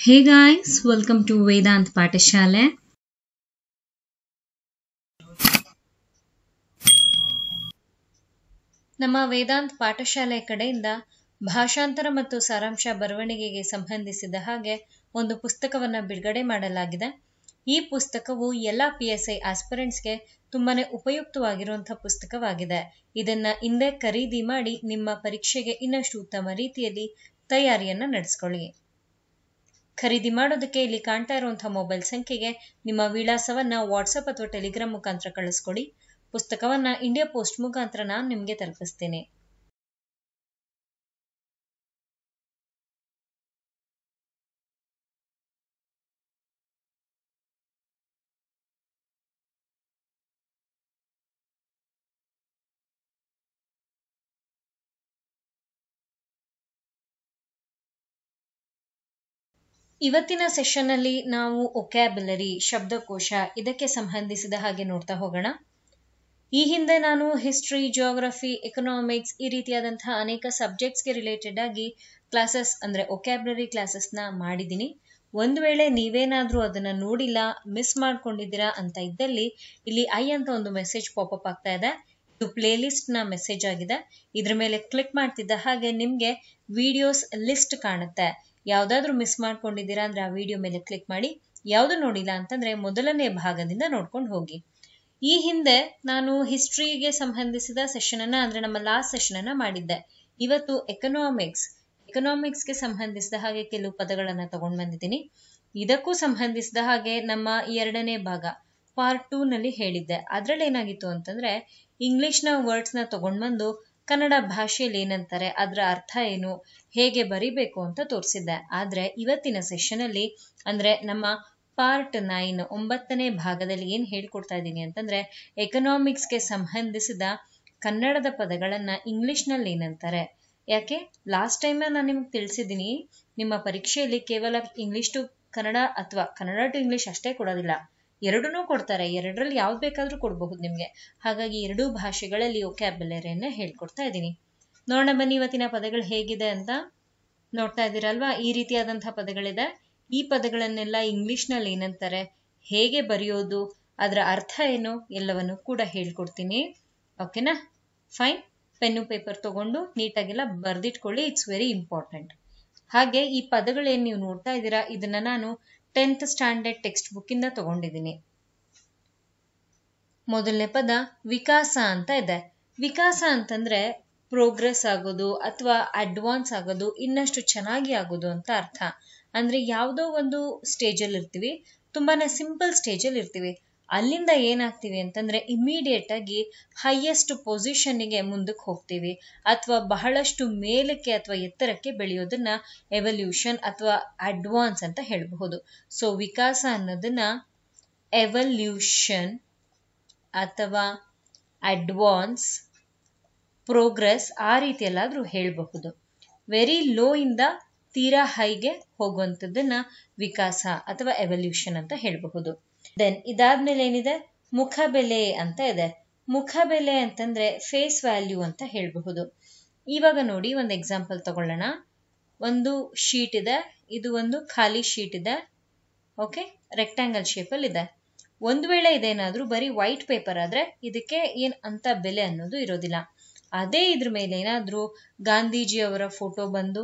hey guys welcome to Vedanta Pathashale ನಮ್ಮ ವೇದಾಂತ್ ಪಾಠಶಾಲೆ ಕಡೆಯಿಂದ ಭಾಷಾಂತರ ಮತ್ತು ಸಾರಾಂಶ ಬರವಣಿಗೆಗೆ ಸಂಬಂಧಿಸಿದ ಹಾಗೆ ಒಂದು ಪುಸ್ತಕವನ್ನು ಬಿಡುಗಡೆ ಮಾಡಲಾಗಿದೆ ಈ ಪುಸ್ತಕವು ಎಲ್ಲ ಪಿ ಎಸ್ ಐ ಆಸ್ಪರೆಂಟ್ಸ್ಗೆ ತುಂಬಾನೇ ಉಪಯುಕ್ತವಾಗಿರುವಂತಹ ಪುಸ್ತಕವಾಗಿದೆ ಇದನ್ನ ಹಿಂದೆ ಖರೀದಿ ಮಾಡಿ ನಿಮ್ಮ ಪರೀಕ್ಷೆಗೆ ಇನ್ನಷ್ಟು ಉತ್ತಮ ರೀತಿಯಲ್ಲಿ ತಯಾರಿಯನ್ನು ನಡೆಸ್ಕೊಳ್ಳಿ ಖರೀದಿ ಮಾಡೋದಕ್ಕೆ ಇಲ್ಲಿ ಕಾಣ್ತಾ ಇರುವಂತಹ ಮೊಬೈಲ್ ಸಂಖ್ಯೆಗೆ ನಿಮ್ಮ ವಿಳಾಸವನ್ನು ವಾಟ್ಸಪ್ ಅಥವಾ ಟೆಲಿಗ್ರಾಮ್ ಮುಖಾಂತರ ಕಳಿಸ್ಕೊಡಿ ಪುಸ್ತಕವನ್ನು ಇಂಡಿಯಾ ಪೋಸ್ಟ್ ಮುಖಾಂತರ ನಾನು ನಿಮಗೆ ತಲುಪಿಸ್ತೇನೆ ಇವತ್ತಿನ ಅಲ್ಲಿ ನಾವು ಒಕ್ಯಾಬುಲರಿ ಶಬ್ದಕೋಶ ಇದಕ್ಕೆ ಸಂಬಂಧಿಸಿದ ಹಾಗೆ ನೋಡ್ತಾ ಹೋಗೋಣ ಈ ಹಿಂದೆ ನಾನು ಹಿಸ್ಟ್ರಿ ಜಿಯೋಗ್ರಫಿ ಎಕನಾಮಿಕ್ಸ್ ಈ ರೀತಿಯಾದಂತಹ ಅನೇಕ ಸಬ್ಜೆಕ್ಟ್ಸ್ಗೆ ರಿಲೇಟೆಡ್ ಆಗಿ ಕ್ಲಾಸಸ್ ಅಂದರೆ ಒಕ್ಯಾಬ್ಲರಿ ಕ್ಲಾಸಸ್ನ ಮಾಡಿದ್ದೀನಿ ಒಂದು ವೇಳೆ ನೀವೇನಾದ್ರೂ ಅದನ್ನು ನೋಡಿಲ್ಲ ಮಿಸ್ ಮಾಡ್ಕೊಂಡಿದ್ದೀರಾ ಅಂತ ಇದ್ದಲ್ಲಿ ಇಲ್ಲಿ ಐ ಅಂತ ಒಂದು ಮೆಸೇಜ್ ಪಾಪಪ್ ಆಗ್ತಾ ಇದೆ ಇದು ಪ್ಲೇ ನ ಮೆಸೇಜ್ ಆಗಿದೆ ಇದ್ರ ಮೇಲೆ ಕ್ಲಿಕ್ ಮಾಡ್ತಿದ್ದ ಹಾಗೆ ನಿಮಗೆ ವಿಡಿಯೋಸ್ ಲಿಸ್ಟ್ ಕಾಣುತ್ತೆ ಯಾವುದಾದ್ರೂ ಮಿಸ್ ಮಾಡ್ಕೊಂಡಿದ್ದೀರಾ ಅಂದ್ರೆ ಆ ವಿಡಿಯೋ ಮೇಲೆ ಕ್ಲಿಕ್ ಮಾಡಿ ಯಾವುದು ನೋಡಿಲ್ಲ ಅಂತಂದ್ರೆ ಮೊದಲನೇ ಭಾಗದಿಂದ ನೋಡ್ಕೊಂಡು ಹೋಗಿ ಈ ಹಿಂದೆ ನಾನು ಹಿಸ್ಟ್ರಿಗೆ ಸಂಬಂಧಿಸಿದ ಸೆಷನ್ ಅನ್ನ ಅಂದ್ರೆ ನಮ್ಮ ಲಾಸ್ಟ್ ಸೆಷನ್ ಅನ್ನ ಮಾಡಿದ್ದೆ ಇವತ್ತು ಎಕನಾಮಿಕ್ಸ್ ಎಕನಾಮಿಕ್ಸ್ ಗೆ ಸಂಬಂಧಿಸಿದ ಹಾಗೆ ಕೆಲವು ಪದಗಳನ್ನ ತಗೊಂಡ್ ಬಂದಿದ್ದೀನಿ ಇದಕ್ಕೂ ಸಂಬಂಧಿಸಿದ ಹಾಗೆ ನಮ್ಮ ಎರಡನೇ ಭಾಗ ಪಾರ್ಟ್ ಟೂ ನಲ್ಲಿ ಹೇಳಿದ್ದೆ ಅದ್ರಲ್ಲಿ ಏನಾಗಿತ್ತು ಅಂತಂದ್ರೆ ಇಂಗ್ಲಿಷ್ ನ ವರ್ಡ್ಸ್ ನ ತಗೊಂಡ್ಬಂದು ಕನ್ನಡ ಭಾಷೆಯಲ್ಲಿ ಏನಂತಾರೆ ಅದರ ಅರ್ಥ ಏನು ಹೇಗೆ ಬರಿಬೇಕು ಅಂತ ತೋರಿಸಿದ್ದೆ ಆದರೆ ಇವತ್ತಿನ ಸೆಷನಲ್ಲಿ ಅಂದರೆ ನಮ್ಮ ಪಾರ್ಟ್ ನೈನ್ ಒಂಬತ್ತನೇ ಭಾಗದಲ್ಲಿ ಏನು ಹೇಳ್ಕೊಡ್ತಾ ಇದ್ದೀನಿ ಅಂತಂದರೆ ಎಕನಾಮಿಕ್ಸ್ಗೆ ಸಂಬಂಧಿಸಿದ ಕನ್ನಡದ ಪದಗಳನ್ನು ಇಂಗ್ಲೀಷ್ನಲ್ಲಿ ಏನಂತಾರೆ ಯಾಕೆ ಲಾಸ್ಟ್ ಟೈಮ್ ನಾನು ನಿಮ್ಗೆ ತಿಳಿಸಿದ್ದೀನಿ ನಿಮ್ಮ ಪರೀಕ್ಷೆಯಲ್ಲಿ ಕೇವಲ ಇಂಗ್ಲೀಷ್ ಟು ಕನ್ನಡ ಅಥವಾ ಕನ್ನಡ ಟು ಇಂಗ್ಲೀಷ್ ಅಷ್ಟೇ ಕೊಡೋದಿಲ್ಲ ಎರಡೂ ಕೊಡ್ತಾರೆ ಎರಡರಲ್ಲಿ ಯಾವ್ದು ಬೇಕಾದರೂ ಕೊಡಬಹುದು ನಿಮಗೆ ಹಾಗಾಗಿ ಎರಡೂ ಭಾಷೆಗಳಲ್ಲಿ ಒಕ್ಯಾಬುಲರಿಯನ್ನು ಹೇಳ್ಕೊಡ್ತಾ ಇದ್ದೀನಿ ನೋಡೋಣ ಬನ್ನಿ ಇವತ್ತಿನ ಪದಗಳು ಹೇಗಿದೆ ಅಂತ ನೋಡ್ತಾ ಇದ್ದೀರಲ್ವಾ ಈ ರೀತಿಯಾದಂಥ ಪದಗಳಿದೆ ಈ ಪದಗಳನ್ನೆಲ್ಲ ಇಂಗ್ಲಿಷ್ನಲ್ಲಿ ಏನಂತಾರೆ ಹೇಗೆ ಬರೆಯೋದು ಅದರ ಅರ್ಥ ಏನು ಎಲ್ಲವನ್ನು ಕೂಡ ಹೇಳ್ಕೊಡ್ತೀನಿ ಓಕೆನಾ ಫೈನ್ ಪೆನ್ನು ಪೇಪರ್ ತಗೊಂಡು ನೀಟಾಗೆಲ್ಲ ಬರ್ದಿಟ್ಕೊಳ್ಳಿ ಇಟ್ಸ್ ವೆರಿ ಇಂಪಾರ್ಟೆಂಟ್ ಹಾಗೆ ಈ ಪದಗಳೇನು ನೀವು ನೋಡ್ತಾ ಇದ್ದೀರಾ ಇದನ್ನ ನಾನು ಟೆಂತ್ ಸ್ಟ್ಯಾಂಡರ್ಡ್ ಟೆಕ್ಸ್ಟ್ ಬುಕ್ಕಿಂದ ತಗೊಂಡಿದ್ದೀನಿ ಮೊದಲನೇ ಪದ ವಿಕಾಸ ಅಂತ ಇದೆ ವಿಕಾಸ ಅಂತಂದ್ರೆ ಪ್ರೋಗ್ರೆಸ್ ಆಗೋದು ಅಥವಾ ಅಡ್ವಾನ್ಸ್ ಆಗೋದು ಇನ್ನಷ್ಟು ಚೆನ್ನಾಗಿ ಆಗೋದು ಅಂತ ಅರ್ಥ ಅಂದ್ರೆ ಯಾವುದೋ ಒಂದು ಸ್ಟೇಜಲ್ಲಿ ಇರ್ತೀವಿ ತುಂಬಾನೇ ಸಿಂಪಲ್ ಸ್ಟೇಜಲ್ಲಿ ಇರ್ತೀವಿ ಅಲ್ಲಿಂದ ಏನಾಗ್ತೀವಿ ಅಂತಂದ್ರೆ ಇಮಿಡಿಯೇಟ್ ಆಗಿ ಹೈಯೆಸ್ಟ್ ಪೊಸಿಷನ್ನಿಗೆ ಮುಂದಕ್ಕೆ ಹೋಗ್ತೀವಿ ಅಥವಾ ಬಹಳಷ್ಟು ಮೇಲಕ್ಕೆ ಅಥವಾ ಎತ್ತರಕ್ಕೆ ಬೆಳೆಯೋದನ್ನ ಎವಲ್ಯೂಷನ್ ಅಥವಾ ಅಡ್ವಾನ್ಸ್ ಅಂತ ಹೇಳಬಹುದು ಸೊ ವಿಕಾಸ ಅನ್ನೋದನ್ನ ಎವಲ್ಯೂಷನ್ ಅಥವಾ ಅಡ್ವಾನ್ಸ್ ಪ್ರೋಗ್ರೆಸ್ ಆ ರೀತಿಯಲ್ಲಾದರೂ ಹೇಳಬಹುದು ವೆರಿ ಲೋ ಇಂದ ತೀರಾ ಹೈಗೆ ಹೋಗುವಂಥದ್ದನ್ನ ವಿಕಾಸ ಅಥವಾ ಎವಲ್ಯೂಷನ್ ಅಂತ ಹೇಳಬಹುದು ದೆನ್ ಇದಾದ್ಮೇಲೆ ಏನಿದೆ ಮುಖ ಬೆಲೆ ಅಂತ ಇದೆ ಮುಖ ಬೆಲೆ ಅಂತಂದ್ರೆ ಫೇಸ್ ವ್ಯಾಲ್ಯೂ ಅಂತ ಹೇಳಬಹುದು ಇವಾಗ ನೋಡಿ ಒಂದು ಎಕ್ಸಾಂಪಲ್ ತಗೊಳ್ಳೋಣ ಒಂದು ಶೀಟ್ ಇದೆ ಇದು ಒಂದು ಖಾಲಿ ಶೀಟ್ ಇದೆ ಓಕೆ ರೆಕ್ಟ್ಯಾಂಗಲ್ ಶೇಪಲ್ಲಿ ಇದೆ ಒಂದು ವೇಳೆ ಇದೇನಾದರೂ ಬರೀ ವೈಟ್ ಪೇಪರ್ ಆದ್ರೆ ಇದಕ್ಕೆ ಏನು ಅಂತ ಬೆಲೆ ಅನ್ನೋದು ಇರೋದಿಲ್ಲ ಅದೇ ಇದ್ರ ಮೇಲೆ ಗಾಂಧೀಜಿ ಅವರ ಫೋಟೋ ಬಂದು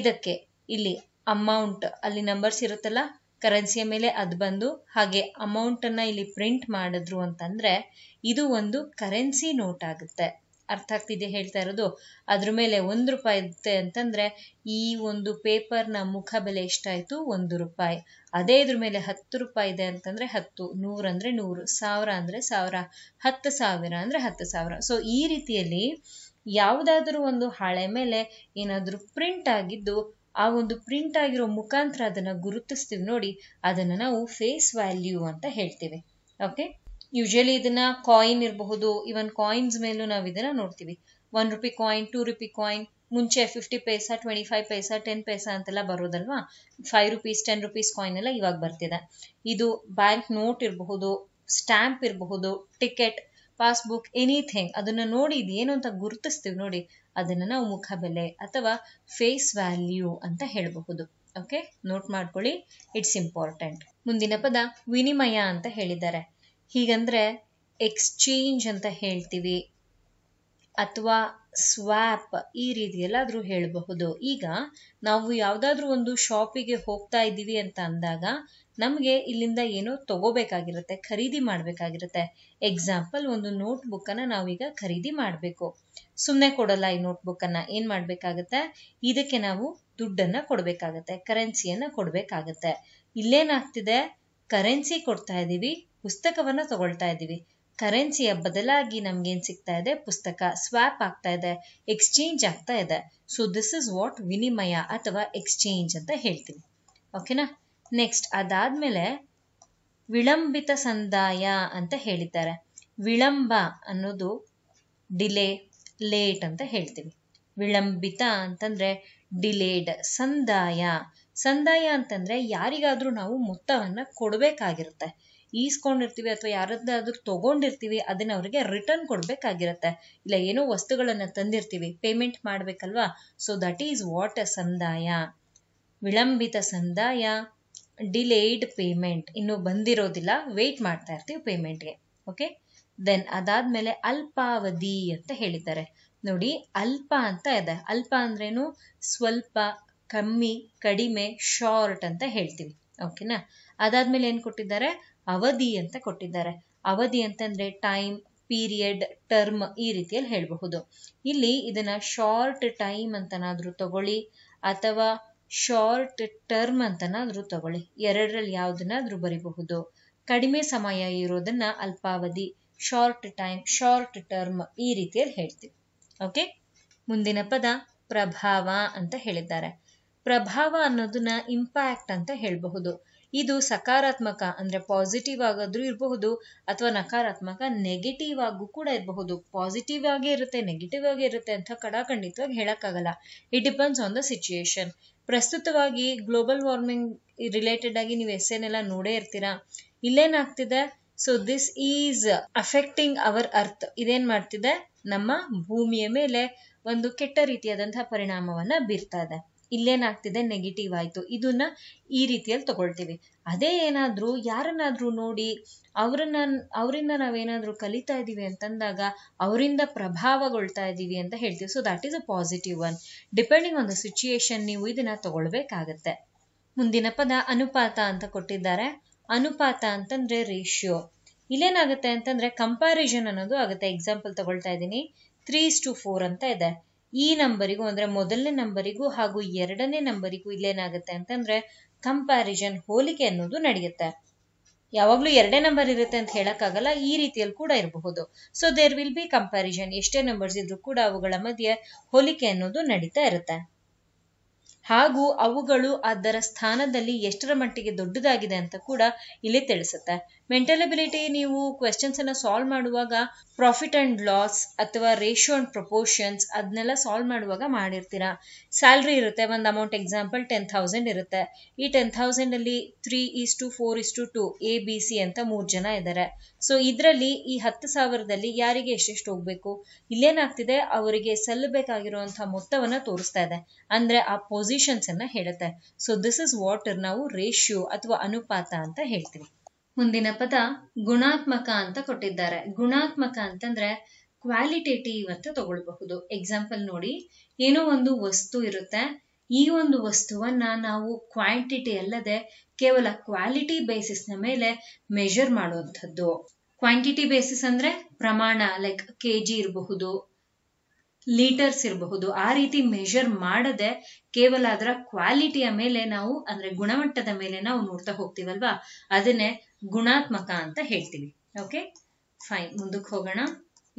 ಇದಕ್ಕೆ ಇಲ್ಲಿ ಅಮೌಂಟ್ ಅಲ್ಲಿ ನಂಬರ್ಸ್ ಇರುತ್ತಲ್ಲ ಕರೆನ್ಸಿಯ ಮೇಲೆ ಅದು ಬಂದು ಹಾಗೆ ಅಮೌಂಟನ್ನು ಇಲ್ಲಿ ಪ್ರಿಂಟ್ ಮಾಡಿದ್ರು ಅಂತಂದರೆ ಇದು ಒಂದು ಕರೆನ್ಸಿ ನೋಟ್ ಆಗುತ್ತೆ ಅರ್ಥ ಆಗ್ತಿದೆ ಹೇಳ್ತಾ ಇರೋದು ಅದ್ರ ಮೇಲೆ ಒಂದು ರೂಪಾಯಿ ಇರುತ್ತೆ ಅಂತಂದರೆ ಈ ಒಂದು ಪೇಪರ್ನ ಮುಖ ಬೆಲೆ ಎಷ್ಟಾಯಿತು ಒಂದು ರೂಪಾಯಿ ಅದೇ ಇದ್ರ ಮೇಲೆ ಹತ್ತು ರೂಪಾಯಿ ಇದೆ ಅಂತಂದರೆ ಹತ್ತು ನೂರಂದರೆ ನೂರು ಸಾವಿರ ಅಂದರೆ ಸಾವಿರ ಹತ್ತು ಸಾವಿರ ಅಂದರೆ ಹತ್ತು ಸಾವಿರ ಸೊ ಈ ರೀತಿಯಲ್ಲಿ ಯಾವುದಾದ್ರೂ ಒಂದು ಹಾಳೆ ಮೇಲೆ ಏನಾದರೂ ಪ್ರಿಂಟ್ ಆಗಿದ್ದು ಆ ಒಂದು ಪ್ರಿಂಟ್ ಆಗಿರೋ ಮುಖಾಂತರ ಅದನ್ನ ಗುರುತಿಸ್ತೀವಿ ನೋಡಿ ಅದನ್ನು ನಾವು ಫೇಸ್ ವ್ಯಾಲ್ಯೂ ಅಂತ ಹೇಳ್ತೀವಿ ಓಕೆ ಯೂಶಲಿ ಇದನ್ನ ಕಾಯಿನ್ ಇರಬಹುದು ಇವನ್ ಕಾಯಿನ್ಸ್ ಮೇಲೂ ನಾವು ಇದನ್ನ ನೋಡ್ತೀವಿ one rupee coin two rupee coin ಮುಂಚೆ fifty paisa twenty five paisa ten paisa ಅಂತೆಲ್ಲ ಬರೋದಲ್ವಾ five rupees ten rupees coin ಎಲ್ಲ ಇವಾಗ ಬರ್ತಿದೆ ಇದು ಬ್ಯಾಂಕ್ ನೋಟ್ ಇರಬಹುದು ಸ್ಟ್ಯಾಂಪ್ ಇರಬಹುದು ಟಿಕೆಟ್ ಪಾಸ್ಬುಕ್ ಎನಿಥಿಂಗ್ ಅದನ್ನ ನೋಡಿ ಇದು ಏನು ಅಂತ ಗುರುತಿಸ್ತೀವಿ ನೋಡಿ ಅದನ್ನ ನಾವು ಮುಖ ಬೆಲೆ ಅಥವಾ ಫೇಸ್ ವ್ಯಾಲ್ಯೂ ಅಂತ ಹೇಳಬಹುದು ಓಕೆ ನೋಟ್ ಮಾಡ್ಕೊಳ್ಳಿ ಇಟ್ಸ್ ಇಂಪಾರ್ಟೆಂಟ್ ಮುಂದಿನ ಪದ ವಿನಿಮಯ ಅಂತ ಹೇಳಿದ್ದಾರೆ ಹೀಗಂದ್ರೆ ಎಕ್ಸ್ಚೇಂಜ್ ಅಂತ ಹೇಳ್ತೀವಿ ಅಥವಾ ಸ್ವಾಪ್ ಈ ಎಲ್ಲಾದ್ರೂ ಹೇಳಬಹುದು ಈಗ ನಾವು ಯಾವುದಾದ್ರೂ ಒಂದು ಶಾಪಿಗೆ ಹೋಗ್ತಾ ಇದ್ದೀವಿ ಅಂತ ಅಂದಾಗ ನಮಗೆ ಇಲ್ಲಿಂದ ಏನೋ ತಗೋಬೇಕಾಗಿರುತ್ತೆ ಖರೀದಿ ಮಾಡ್ಬೇಕಾಗಿರುತ್ತೆ ಎಕ್ಸಾಂಪಲ್ ಒಂದು ನೋಟ್ ನಾವು ನಾವೀಗ ಖರೀದಿ ಮಾಡಬೇಕು ಸುಮ್ಮನೆ ಕೊಡಲ್ಲ ಈ ನೋಟ್ ಅನ್ನ ಏನು ಮಾಡಬೇಕಾಗತ್ತೆ ಇದಕ್ಕೆ ನಾವು ದುಡ್ಡನ್ನು ಕೊಡಬೇಕಾಗತ್ತೆ ಕರೆನ್ಸಿಯನ್ನು ಕೊಡಬೇಕಾಗತ್ತೆ ಇಲ್ಲೇನಾಗ್ತಿದೆ ಕರೆನ್ಸಿ ಕೊಡ್ತಾ ಇದ್ದೀವಿ ಪುಸ್ತಕವನ್ನು ತಗೊಳ್ತಾ ಇದ್ದೀವಿ ಕರೆನ್ಸಿಯ ಬದಲಾಗಿ ನಮ್ಗೇನ್ ಸಿಗ್ತಾ ಇದೆ ಪುಸ್ತಕ ಸ್ವಾಪ್ ಆಗ್ತಾ ಇದೆ ಎಕ್ಸ್ಚೇಂಜ್ ಆಗ್ತಾ ಇದೆ ಸೊ ದಿಸ್ ಇಸ್ ವಾಟ್ ವಿನಿಮಯ ಅಥವಾ ಎಕ್ಸ್ಚೇಂಜ್ ಅಂತ ಹೇಳ್ತೀವಿ ಓಕೆನಾ ನೆಕ್ಸ್ಟ್ ಅದಾದ್ಮೇಲೆ ವಿಳಂಬಿತ ಸಂದಾಯ ಅಂತ ಹೇಳಿದ್ದಾರೆ ವಿಳಂಬ ಅನ್ನೋದು ಡಿಲೇ ಲೇಟ್ ಅಂತ ಹೇಳ್ತೀವಿ ವಿಳಂಬಿತ ಅಂತಂದ್ರೆ ಡಿಲೇಡ್ ಸಂದಾಯ ಸಂದಾಯ ಅಂತಂದ್ರೆ ಯಾರಿಗಾದ್ರೂ ನಾವು ಮೊತ್ತವನ್ನ ಕೊಡಬೇಕಾಗಿರುತ್ತೆ ಈಸ್ಕೊಂಡಿರ್ತೀವಿ ಅಥವಾ ಯಾರದಾದ್ರೂ ತಗೊಂಡಿರ್ತೀವಿ ಅದನ್ನ ಅವ್ರಿಗೆ ರಿಟರ್ನ್ ಕೊಡ್ಬೇಕಾಗಿರುತ್ತೆ ಇಲ್ಲ ಏನೋ ವಸ್ತುಗಳನ್ನ ತಂದಿರ್ತೀವಿ ಪೇಮೆಂಟ್ ಮಾಡ್ಬೇಕಲ್ವಾ ಸೊ ದಟ್ ಈಸ್ ವಾಟ್ ಸಂದಾಯ ವಿಳಂಬಿತ ಸಂದಾಯ ಡಿಲೇಡ್ ಪೇಮೆಂಟ್ ಇನ್ನು ಬಂದಿರೋದಿಲ್ಲ ವೆಯ್ಟ್ ಮಾಡ್ತಾ ಇರ್ತೀವಿ ಪೇಮೆಂಟ್ಗೆ ಓಕೆ ದೆನ್ ಅದಾದ್ಮೇಲೆ ಅಲ್ಪಾವಧಿ ಅಂತ ಹೇಳಿದ್ದಾರೆ ನೋಡಿ ಅಲ್ಪ ಅಂತ ಇದೆ ಅಲ್ಪ ಅಂದ್ರೇನು ಸ್ವಲ್ಪ ಕಮ್ಮಿ ಕಡಿಮೆ ಶಾರ್ಟ್ ಅಂತ ಹೇಳ್ತೀವಿ ಓಕೆನಾ ಅದಾದ್ಮೇಲೆ ಏನು ಕೊಟ್ಟಿದ್ದಾರೆ ಅವಧಿ ಅಂತ ಕೊಟ್ಟಿದ್ದಾರೆ ಅವಧಿ ಅಂತಂದ್ರೆ ಟೈಮ್ ಪೀರಿಯಡ್ ಟರ್ಮ್ ಈ ರೀತಿಯಲ್ಲಿ ಹೇಳಬಹುದು ಇಲ್ಲಿ ಇದನ್ನ ಶಾರ್ಟ್ ಟೈಮ್ ಅಂತನಾದ್ರೂ ತಗೊಳ್ಳಿ ಅಥವಾ ಶಾರ್ಟ್ ಟರ್ಮ್ ಅಂತನಾದ್ರೂ ತಗೊಳ್ಳಿ ಎರಡರಲ್ಲಿ ಯಾವುದನ್ನಾದರೂ ಬರಿಬಹುದು ಕಡಿಮೆ ಸಮಯ ಇರೋದನ್ನ ಅಲ್ಪಾವಧಿ ಶಾರ್ಟ್ ಟೈಮ್ ಶಾರ್ಟ್ ಟರ್ಮ್ ಈ ರೀತಿಯಲ್ಲಿ ಹೇಳ್ತೀವಿ ಓಕೆ ಮುಂದಿನ ಪದ ಪ್ರಭಾವ ಅಂತ ಹೇಳಿದ್ದಾರೆ ಪ್ರಭಾವ ಅನ್ನೋದನ್ನ ಇಂಪ್ಯಾಕ್ಟ್ ಅಂತ ಹೇಳಬಹುದು ಇದು ಸಕಾರಾತ್ಮಕ ಅಂದರೆ ಪಾಸಿಟಿವ್ ಆಗಾದ್ರೂ ಇರಬಹುದು ಅಥವಾ ನಕಾರಾತ್ಮಕ ನೆಗೆಟಿವ್ ಆಗು ಕೂಡ ಇರಬಹುದು ಪಾಸಿಟಿವ್ ಆಗೇ ಇರುತ್ತೆ ನೆಗೆಟಿವ್ ಆಗೇ ಇರುತ್ತೆ ಅಂತ ಕಡಾಖಂಡಿತವಾಗಿ ಹೇಳಕ್ಕಾಗಲ್ಲ it depends on the situation ಪ್ರಸ್ತುತವಾಗಿ ಗ್ಲೋಬಲ್ ವಾರ್ಮಿಂಗ್ ರಿಲೇಟೆಡ್ ಆಗಿ ನೀವು ಎಸ್ ಎನ್ ನೋಡೇ ಇರ್ತೀರಾ ಇಲ್ಲೇನಾಗ್ತಿದೆ so this is affecting our earth ಇದೇನ್ ಮಾಡ್ತಿದೆ ನಮ್ಮ ಭೂಮಿಯ ಮೇಲೆ ಒಂದು ಕೆಟ್ಟ ರೀತಿಯಾದಂತಹ ಪರಿಣಾಮವನ್ನ ಬೀರ್ತಾ ಇದೆ ಇಲ್ಲೇನಾಗ್ತಿದೆ ನೆಗೆಟಿವ್ ಆಯಿತು ಇದನ್ನ ಈ ರೀತಿಯಲ್ಲಿ ತಗೊಳ್ತೀವಿ ಅದೇ ಏನಾದರೂ ಯಾರನ್ನಾದರೂ ನೋಡಿ ಅವ್ರನ್ನ ಅವರಿಂದ ನಾವೇನಾದರೂ ಕಲಿತಾ ಇದ್ದೀವಿ ಅಂತಂದಾಗ ಅವರಿಂದ ಪ್ರಭಾವಗೊಳ್ತಾ ಇದ್ದೀವಿ ಅಂತ ಹೇಳ್ತೀವಿ so that is a positive one depending on the situation ನೀವು ಇದನ್ನ ತಗೊಳ್ಬೇಕಾಗತ್ತೆ ಮುಂದಿನ ಪದ ಅನುಪಾತ ಅಂತ ಕೊಟ್ಟಿದ್ದಾರೆ ಅನುಪಾತ ಅಂತಂದ್ರೆ ರೇಷಿಯೋ ಇಲ್ಲೇನಾಗುತ್ತೆ ಅಂತಂದ್ರೆ ಕಂಪ್ಯಾರಿಸನ್ ಅನ್ನೋದು ಆಗುತ್ತೆ ಎಕ್ಸಾಂಪಲ್ ತಗೊಳ್ತಾ ಇದ್ದೀನಿ ತ್ರೀಸ್ ಟು ಫೋರ್ ಅಂತ ಇದೆ ಈ ನಂಬರಿಗೂ ಅಂದ್ರೆ ಮೊದಲನೇ ನಂಬರಿಗೂ ಹಾಗೂ ಎರಡನೇ ನಂಬರಿಗೂ ಇಲ್ಲೇನಾಗುತ್ತೆ ಅಂತಂದ್ರೆ ಕಂಪ್ಯಾರಿಸನ್ ಹೋಲಿಕೆ ಅನ್ನೋದು ನಡೆಯುತ್ತೆ ಯಾವಾಗ್ಲೂ ಎರಡೇ ನಂಬರ್ ಇರುತ್ತೆ ಅಂತ ಹೇಳಕ್ಕಾಗಲ್ಲ ಈ ರೀತಿಯಲ್ಲಿ ಕೂಡ ಇರಬಹುದು so there will be comparison ಎಷ್ಟೇ ನಂಬರ್ಸ್ ಇದ್ರೂ ಕೂಡ ಅವುಗಳ ಮಧ್ಯೆ ಹೋಲಿಕೆ ಅನ್ನೋದು ನಡೀತಾ ಇರುತ್ತೆ ಹಾಗೂ ಅವುಗಳು ಅದರ ಸ್ಥಾನದಲ್ಲಿ ಎಷ್ಟರ ಮಟ್ಟಿಗೆ ದೊಡ್ಡದಾಗಿದೆ ಅಂತ ಕೂಡ ಇಲ್ಲಿ ತಿಳಿಸುತ್ತೆ ಮೆಂಟಲ್ ಅಬಿಲಿಟಿ ನೀವು ಕ್ವೆಶನ್ಸ್ ಅನ್ನ ಸಾಲ್ವ್ ಮಾಡುವಾಗ ಪ್ರಾಫಿಟ್ ಅಂಡ್ ಲಾಸ್ ಅಥವಾ ರೇಷಿಯೋ ಅಂಡ್ ಪ್ರಪೋರ್ಷನ್ಸ್ ಅದನ್ನೆಲ್ಲ ಸಾಲ್ವ್ ಮಾಡುವಾಗ ಮಾಡಿರ್ತೀರಾ ಸ್ಯಾಲ್ರಿ ಇರುತ್ತೆ ಒಂದು ಅಮೌಂಟ್ ಎಕ್ಸಾಂಪಲ್ ಟೆನ್ ಥೌಸಂಡ್ ಇರುತ್ತೆ ಈ ಟೆನ್ ಥೌಸಂಡ್ ಅಲ್ಲಿ three is to four is to two A B C ಅಂತ ಮೂರು ಜನ ಇದ್ದಾರೆ ಸೊ ಇದರಲ್ಲಿ ಈ ಹತ್ತು ಸಾವಿರದಲ್ಲಿ ಯಾರಿಗೆ ಎಷ್ಟೆಷ್ಟು ಹೋಗ್ಬೇಕು ಇಲ್ಲೇನಾಗ್ತಿದೆ ಅವರಿಗೆ ಸಲ್ಲಬೇಕಾಗಿರುವಂತಹ ಮೊತ್ತವನ್ನ ತೋರಿಸ್ತಾ ಇದೆ ಅಂದ್ರೆ ಆ ಪೊಸಿಷನ್ ಅನ್ನ ಹೇಳುತ್ತೆ ಸೊ ದಿಸ್ ಇಸ್ ವಾಟ್ ನಾವು ರೇಷಿಯೋ ಅಥವಾ ಅನುಪಾತ ಅಂತ ಹೇಳ್ತೀವಿ ಮುಂದಿನ ಪದ ಗುಣಾತ್ಮಕ ಅಂತ ಕೊಟ್ಟಿದ್ದಾರೆ ಗುಣಾತ್ಮಕ ಅಂತಂದ್ರೆ ಕ್ವಾಲಿಟೇಟಿವ್ ಅಂತ ತಗೊಳ್ಬಹುದು ಎಕ್ಸಾಂಪಲ್ ನೋಡಿ ಏನೋ ಒಂದು ವಸ್ತು ಇರುತ್ತೆ ಈ ಒಂದು ವಸ್ತುವನ್ನ ನಾವು ಕ್ವಾಂಟಿಟಿ ಅಲ್ಲದೆ ಕೇವಲ ಕ್ವಾಲಿಟಿ ಬೇಸಿಸ್ನ ಮೇಲೆ ಮೆಷರ್ ಮಾಡುವಂಥದ್ದು ಕ್ವಾಂಟಿಟಿ ಬೇಸಿಸ್ ಅಂದ್ರೆ ಪ್ರಮಾಣ ಲೈಕ್ ಕೆ ಜಿ ಇರಬಹುದು ಲೀಟರ್ಸ್ ಇರಬಹುದು ಆ ರೀತಿ ಮೆಷರ್ ಮಾಡದೆ ಕೇವಲ ಅದರ ಕ್ವಾಲಿಟಿಯ ಮೇಲೆ ನಾವು ಅಂದ್ರೆ ಗುಣಮಟ್ಟದ ಮೇಲೆ ನಾವು ನೋಡ್ತಾ ಹೋಗ್ತೀವಲ್ವಾ ಅದನ್ನೇ ಗುಣಾತ್ಮಕ ಅಂತ ಹೇಳ್ತೀವಿ ಓಕೆ ಫೈನ್ ಮುಂದಕ್ಕೆ ಹೋಗೋಣ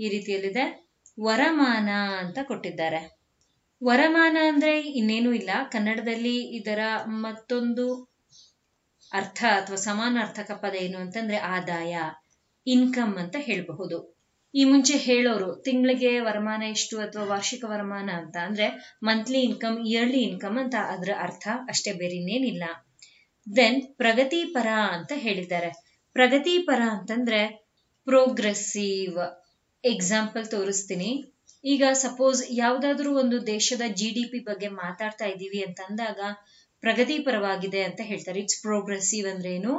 ಈ ರೀತಿಯಲ್ಲಿದೆ ವರಮಾನ ಅಂತ ಕೊಟ್ಟಿದ್ದಾರೆ ವರಮಾನ ಅಂದ್ರೆ ಇನ್ನೇನು ಇಲ್ಲ ಕನ್ನಡದಲ್ಲಿ ಇದರ ಮತ್ತೊಂದು ಅರ್ಥ ಅಥವಾ ಸಮಾನಾರ್ಥಕ ಪದ ಏನು ಅಂತಂದ್ರೆ ಆದಾಯ ಇನ್ಕಮ್ ಅಂತ ಹೇಳಬಹುದು ಈ ಮುಂಚೆ ಹೇಳೋರು ತಿಂಗಳಿಗೆ ವರಮಾನ ಎಷ್ಟು ಅಥವಾ ವಾರ್ಷಿಕ ವರಮಾನ ಅಂತ ಅಂದ್ರೆ ಮಂತ್ಲಿ ಇನ್ಕಮ್ ಇಯರ್ಲಿ ಇನ್ಕಮ್ ಅಂತ ಅದ್ರ ಅರ್ಥ ಅಷ್ಟೇ ಬೇರೆ ದೆನ್ ದೆನ್ ಪ್ರಗತಿಪರ ಅಂತ ಹೇಳಿದ್ದಾರೆ ಪ್ರಗತಿ ಪರ ಅಂತಂದ್ರೆ ಪ್ರೋಗ್ರೆಸಿವ್ ಎಕ್ಸಾಂಪಲ್ ತೋರಿಸ್ತೀನಿ ಈಗ ಸಪೋಸ್ ಯಾವ್ದಾದ್ರೂ ಒಂದು ದೇಶದ ಜಿ ಡಿ ಪಿ ಬಗ್ಗೆ ಮಾತಾಡ್ತಾ ಇದ್ದೀವಿ ಅಂತ ಅಂದಾಗ ಪ್ರಗತಿಪರವಾಗಿದೆ ಅಂತ ಹೇಳ್ತಾರೆ ಇಟ್ಸ್ ಪ್ರೋಗ್ರೆಸಿವ್ ಅಂದ್ರೆ ಏನು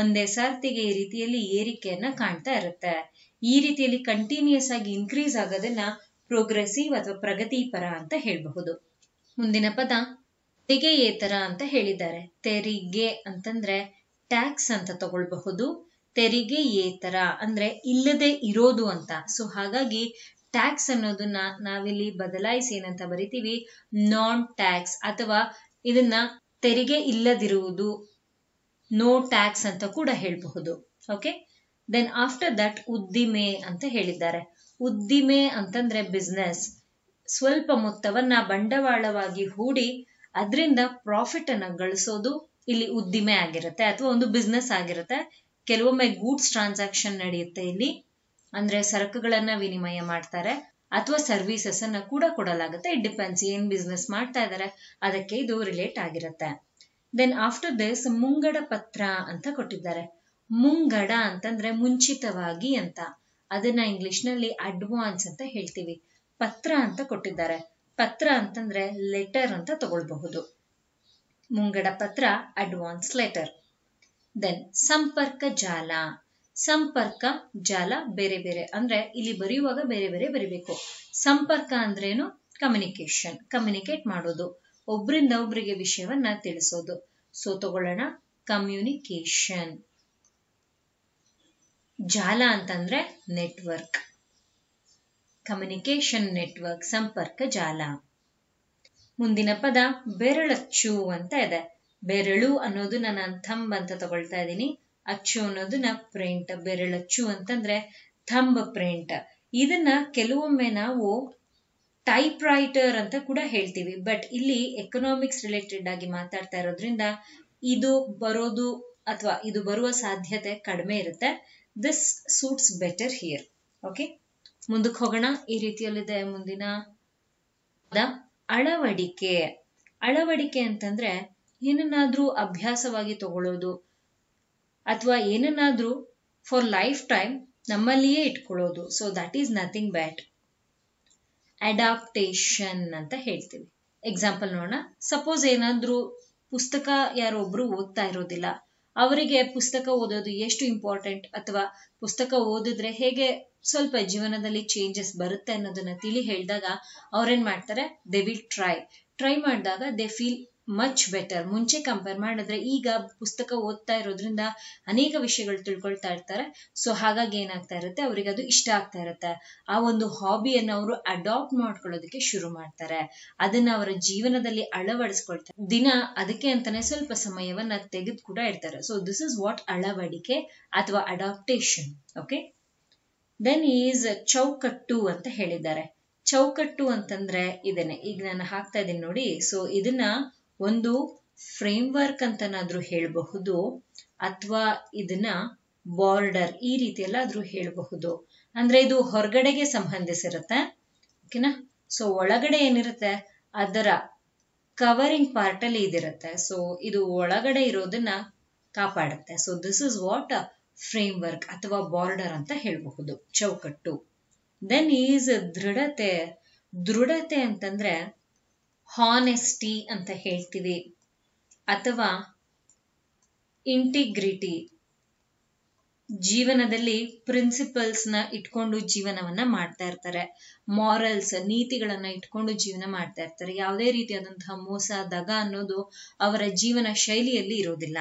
ಒಂದೇ ಸಾರ್ತಿಗೆ ಈ ರೀತಿಯಲ್ಲಿ ಏರಿಕೆಯನ್ನ ಕಾಣ್ತಾ ಇರುತ್ತೆ ಈ ರೀತಿಯಲ್ಲಿ ಕಂಟಿನ್ಯೂಸ್ ಆಗಿ ಇನ್ಕ್ರೀಸ್ ಆಗೋದನ್ನ ಪ್ರೋಗ್ರೆಸಿವ್ ಅಥವಾ ಪ್ರಗತಿಪರ ಅಂತ ಹೇಳಬಹುದು ಮುಂದಿನ ಪದ ತೆರಿಗೆಯೇತರ ಅಂತ ಹೇಳಿದ್ದಾರೆ ತೆರಿಗೆ ಅಂತಂದ್ರೆ ಟ್ಯಾಕ್ಸ್ ಅಂತ ತಗೊಳ್ಬಹುದು ಏತರ ಅಂದ್ರೆ ಇಲ್ಲದೆ ಇರೋದು ಅಂತ ಸೊ ಹಾಗಾಗಿ ಟ್ಯಾಕ್ಸ್ ಅನ್ನೋದನ್ನ ನಾವಿಲ್ಲಿ ಬದಲಾಯಿಸಿ ಏನಂತ ಬರಿತೀವಿ ನಾನ್ ಟ್ಯಾಕ್ಸ್ ಅಥವಾ ಇದನ್ನ ತೆರಿಗೆ ಇಲ್ಲದಿರುವುದು ನೋ ಟ್ಯಾಕ್ಸ್ ಅಂತ ಕೂಡ ಹೇಳಬಹುದು ಓಕೆ ದೆನ್ ಆಫ್ಟರ್ ದಟ್ ಉದ್ದಿಮೆ ಅಂತ ಹೇಳಿದ್ದಾರೆ ಉದ್ದಿಮೆ ಅಂತಂದ್ರೆ ಬಿಸ್ನೆಸ್ ಸ್ವಲ್ಪ ಮೊತ್ತವನ್ನ ಬಂಡವಾಳವಾಗಿ ಹೂಡಿ ಅದರಿಂದ ಪ್ರಾಫಿಟ್ ಅನ್ನ ಗಳಿಸೋದು ಇಲ್ಲಿ ಉದ್ದಿಮೆ ಆಗಿರುತ್ತೆ ಅಥವಾ ಒಂದು ಬಿಸ್ನೆಸ್ ಆಗಿರುತ್ತೆ ಕೆಲವೊಮ್ಮೆ ಗೂಡ್ಸ್ ಟ್ರಾನ್ಸಾಕ್ಷನ್ ನಡೆಯುತ್ತೆ ಇಲ್ಲಿ ಅಂದ್ರೆ ಸರಕುಗಳನ್ನ ವಿನಿಮಯ ಮಾಡ್ತಾರೆ ಅಥವಾ ಸರ್ವಿಸಸ್ ಅನ್ನ ಕೂಡ ಕೊಡಲಾಗುತ್ತೆ ಇಟ್ ಡಿಪೆಂಡ್ಸ್ ಏನ್ ಬಿಸ್ನೆಸ್ ಮಾಡ್ತಾ ಇದಾರೆ ಅದಕ್ಕೆ ಇದು ರಿಲೇಟ್ ಆಗಿರುತ್ತೆ ದೆನ್ ಆಫ್ಟರ್ ದಿಸ್ ಮುಂಗಡ ಪತ್ರ ಅಂತ ಕೊಟ್ಟಿದ್ದಾರೆ ಮುಂಗಡ ಅಂತಂದ್ರೆ ಮುಂಚಿತವಾಗಿ ಅಂತ ಅದನ್ನ ನಲ್ಲಿ ಅಡ್ವಾನ್ಸ್ ಅಂತ ಹೇಳ್ತೀವಿ ಪತ್ರ ಅಂತ ಕೊಟ್ಟಿದ್ದಾರೆ ಪತ್ರ ಅಂತಂದ್ರೆ ಲೆಟರ್ ಅಂತ ತಗೊಳ್ಬಹುದು ಮುಂಗಡ ಪತ್ರ ಅಡ್ವಾನ್ಸ್ ಲೆಟರ್ ದೆನ್ ಸಂಪರ್ಕ ಜಾಲ ಸಂಪರ್ಕ ಜಾಲ ಬೇರೆ ಬೇರೆ ಅಂದ್ರೆ ಇಲ್ಲಿ ಬರೆಯುವಾಗ ಬೇರೆ ಬೇರೆ ಬರಿಬೇಕು ಸಂಪರ್ಕ ಅಂದ್ರೇನು ಕಮ್ಯುನಿಕೇಶನ್ ಕಮ್ಯುನಿಕೇಟ್ ಮಾಡೋದು ಒಬ್ರಿಂದ ಒಬ್ರಿಗೆ ವಿಷಯವನ್ನ ತಿಳಿಸೋದು ಸೊ ತಗೊಳ್ಳೋಣ ಕಮ್ಯುನಿಕೇಶನ್ ಜಾಲ ಅಂತಂದ್ರೆ ನೆಟ್ವರ್ಕ್ ಕಮ್ಯುನಿಕೇಶನ್ ನೆಟ್ವರ್ಕ್ ಸಂಪರ್ಕ ಜಾಲ ಮುಂದಿನ ಪದ ಬೆರಳಚ್ಚು ಅಂತ ಇದೆ ಬೆರಳು ಅನ್ನೋದು ನಾನು ಥಂಬ್ ಅಂತ ತಗೊಳ್ತಾ ಇದ್ದೀನಿ ಅಚ್ಚು ಅನ್ನೋದನ್ನ ಪ್ರಿಂಟ್ ಬೆರಳಚ್ಚು ಅಂತಂದ್ರೆ ಥಂಬ್ ಪ್ರಿಂಟ್ ಇದನ್ನ ಕೆಲವೊಮ್ಮೆ ನಾವು ಟೈಪ್ ರೈಟರ್ ಅಂತ ಕೂಡ ಹೇಳ್ತೀವಿ ಬಟ್ ಇಲ್ಲಿ ಎಕನಾಮಿಕ್ಸ್ ರಿಲೇಟೆಡ್ ಆಗಿ ಮಾತಾಡ್ತಾ ಇರೋದ್ರಿಂದ ಇದು ಬರೋದು ಅಥವಾ ಇದು ಬರುವ ಸಾಧ್ಯತೆ ಕಡಿಮೆ ಇರುತ್ತೆ this suits better here okay ಮುಂದಕ್ಕೆ ಹೋಗೋಣ ಈ ರೀತಿಯಲ್ಲಿದೆ ಮುಂದಿನ ಅಳವಡಿಕೆ ಅಳವಡಿಕೆ ಅಂತಂದ್ರೆ ಏನನ್ನಾದ್ರೂ ಅಭ್ಯಾಸವಾಗಿ ತಗೊಳ್ಳೋದು ಅಥವಾ ಏನನ್ನಾದ್ರೂ ಫಾರ್ ಲೈಫ್ ಟೈಮ್ ನಮ್ಮಲ್ಲಿಯೇ ಇಟ್ಕೊಳ್ಳೋದು so that is nothing bad adaptation ಅಂತ ಹೇಳ್ತೀವಿ ಎಕ್ಸಾಂಪಲ್ ನೋಡೋಣ ಸಪೋಸ್ ಏನಾದ್ರೂ ಪುಸ್ತಕ ಯಾರೊಬ್ರು ಓದ್ತಾ ಇರೋದಿಲ್ಲ ಅವರಿಗೆ ಪುಸ್ತಕ ಓದೋದು ಎಷ್ಟು ಇಂಪಾರ್ಟೆಂಟ್ ಅಥವಾ ಪುಸ್ತಕ ಓದಿದ್ರೆ ಹೇಗೆ ಸ್ವಲ್ಪ ಜೀವನದಲ್ಲಿ ಚೇಂಜಸ್ ಬರುತ್ತೆ ಅನ್ನೋದನ್ನ ತಿಳಿ ಹೇಳಿದಾಗ ಅವ್ರೇನ್ ಮಾಡ್ತಾರೆ ದೇ ವಿಲ್ ಟ್ರೈ ಟ್ರೈ ಮಾಡಿದಾಗ ದೇ ಫೀಲ್ ಮಚ್ ಬೆಟರ್ ಮುಂಚೆ ಕಂಪೇರ್ ಮಾಡಿದ್ರೆ ಈಗ ಪುಸ್ತಕ ಓದ್ತಾ ಇರೋದ್ರಿಂದ ಅನೇಕ ವಿಷಯಗಳು ತಿಳ್ಕೊಳ್ತಾ ಇರ್ತಾರೆ ಸೊ ಹಾಗಾಗಿ ಏನಾಗ್ತಾ ಇರುತ್ತೆ ಅವರಿಗೆ ಅದು ಇಷ್ಟ ಆಗ್ತಾ ಇರುತ್ತೆ ಆ ಒಂದು ಹಾಬಿಯನ್ನು ಅವರು ಅಡಾಪ್ಟ್ ಮಾಡ್ಕೊಳ್ಳೋದಕ್ಕೆ ಶುರು ಮಾಡ್ತಾರೆ ಅದನ್ನ ಅವರ ಜೀವನದಲ್ಲಿ ಅಳವಡಿಸ್ಕೊಳ್ತಾರೆ ದಿನ ಅದಕ್ಕೆ ಅಂತಾನೆ ಸ್ವಲ್ಪ ಸಮಯವನ್ನ ತೆಗೆದು ಕೂಡ ಇರ್ತಾರೆ ಸೊ ದಿಸ್ ಇಸ್ ವಾಟ್ ಅಳವಡಿಕೆ ಅಥವಾ ಅಡಾಪ್ಟೇಷನ್ ಓಕೆ ದೆನ್ ಈಸ್ ಚೌಕಟ್ಟು ಅಂತ ಹೇಳಿದ್ದಾರೆ ಚೌಕಟ್ಟು ಅಂತಂದ್ರೆ ಇದನ್ನೇ ಈಗ ನಾನು ಹಾಕ್ತಾ ಇದ್ದೀನಿ ನೋಡಿ ಸೊ ಇದನ್ನ ಒಂದು ಫ್ರೇಮ್ ವರ್ಕ್ ಅಂತನಾದ್ರೂ ಹೇಳಬಹುದು ಅಥವಾ ಇದನ್ನ ಬಾರ್ಡರ್ ಈ ರೀತಿಯೆಲ್ಲ ಆದ್ರೂ ಹೇಳಬಹುದು ಅಂದ್ರೆ ಇದು ಹೊರಗಡೆಗೆ ಸಂಬಂಧಿಸಿರುತ್ತೆ ಓಕೆನಾ ಸೊ ಒಳಗಡೆ ಏನಿರುತ್ತೆ ಅದರ ಕವರಿಂಗ್ ಪಾರ್ಟ್ ಅಲ್ಲಿ ಇದಿರುತ್ತೆ ಸೊ ಇದು ಒಳಗಡೆ ಇರೋದನ್ನ ಕಾಪಾಡುತ್ತೆ so this is what framework ಅಥವಾ ಬಾರ್ಡರ್ ಅಂತ ಹೇಳಬಹುದು ಚೌಕಟ್ಟು ದೆನ್ ಈಸ್ ದೃಢತೆ ದೃಢತೆ ಅಂತಂದ್ರೆ ಹಾನೆಸ್ಟಿ ಅಂತ ಹೇಳ್ತೀವಿ ಅಥವಾ ಇಂಟಿಗ್ರಿಟಿ ಜೀವನದಲ್ಲಿ ಪ್ರಿನ್ಸಿಪಲ್ಸ್ನ ಇಟ್ಕೊಂಡು ಜೀವನವನ್ನ ಮಾಡ್ತಾ ಇರ್ತಾರೆ ಮಾರಲ್ಸ್ ನೀತಿಗಳನ್ನ ಇಟ್ಕೊಂಡು ಜೀವನ ಮಾಡ್ತಾ ಇರ್ತಾರೆ ಯಾವುದೇ ರೀತಿಯಾದಂತಹ ಮೋಸ ದಗ ಅನ್ನೋದು ಅವರ ಜೀವನ ಶೈಲಿಯಲ್ಲಿ ಇರೋದಿಲ್ಲ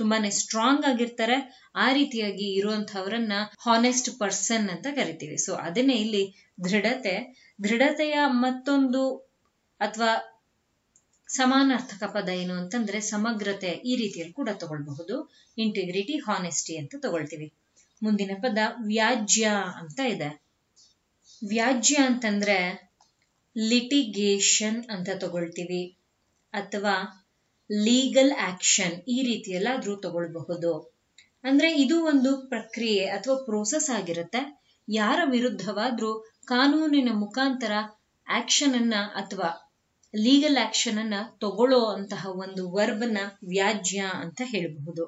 ತುಂಬಾನೇ ಸ್ಟ್ರಾಂಗ್ ಆಗಿರ್ತಾರೆ ಆ ರೀತಿಯಾಗಿ ಇರುವಂತಹವರನ್ನ ಹಾನೆಸ್ಟ್ ಪರ್ಸನ್ ಅಂತ ಕರಿತೀವಿ ಸೊ ಅದನ್ನೇ ಇಲ್ಲಿ ದೃಢತೆ ದೃಢತೆಯ ಮತ್ತೊಂದು ಅಥವಾ ಸಮಾನಾರ್ಥಕ ಪದ ಏನು ಅಂತಂದ್ರೆ ಸಮಗ್ರತೆ ಈ ರೀತಿಯಲ್ಲಿ ಕೂಡ ತಗೊಳ್ಬಹುದು ಇಂಟಿಗ್ರಿಟಿ ಹಾನೆಸ್ಟಿ ಅಂತ ತಗೊಳ್ತೀವಿ ಮುಂದಿನ ಪದ ವ್ಯಾಜ್ಯ ಅಂತ ಇದೆ ವ್ಯಾಜ್ಯ ಅಂತಂದ್ರೆ ಲಿಟಿಗೇಷನ್ ಅಂತ ತಗೊಳ್ತೀವಿ ಅಥವಾ ಲೀಗಲ್ ಆಕ್ಷನ್ ಈ ರೀತಿಯಲ್ಲಾದ್ರೂ ತಗೊಳ್ಬಹುದು ಅಂದ್ರೆ ಇದು ಒಂದು ಪ್ರಕ್ರಿಯೆ ಅಥವಾ ಪ್ರೋಸೆಸ್ ಆಗಿರುತ್ತೆ ಯಾರ ವಿರುದ್ಧವಾದ್ರೂ ಕಾನೂನಿನ ಮುಖಾಂತರ ಆಕ್ಷನ್ ಅನ್ನ ಅಥವಾ ಲೀಗಲ್ ಆಕ್ಷನ್ ಅನ್ನ ತಗೊಳ್ಳೋ ಅಂತಹ ಒಂದು ವರ್ಬ್ನ ವ್ಯಾಜ್ಯ ಅಂತ ಹೇಳಬಹುದು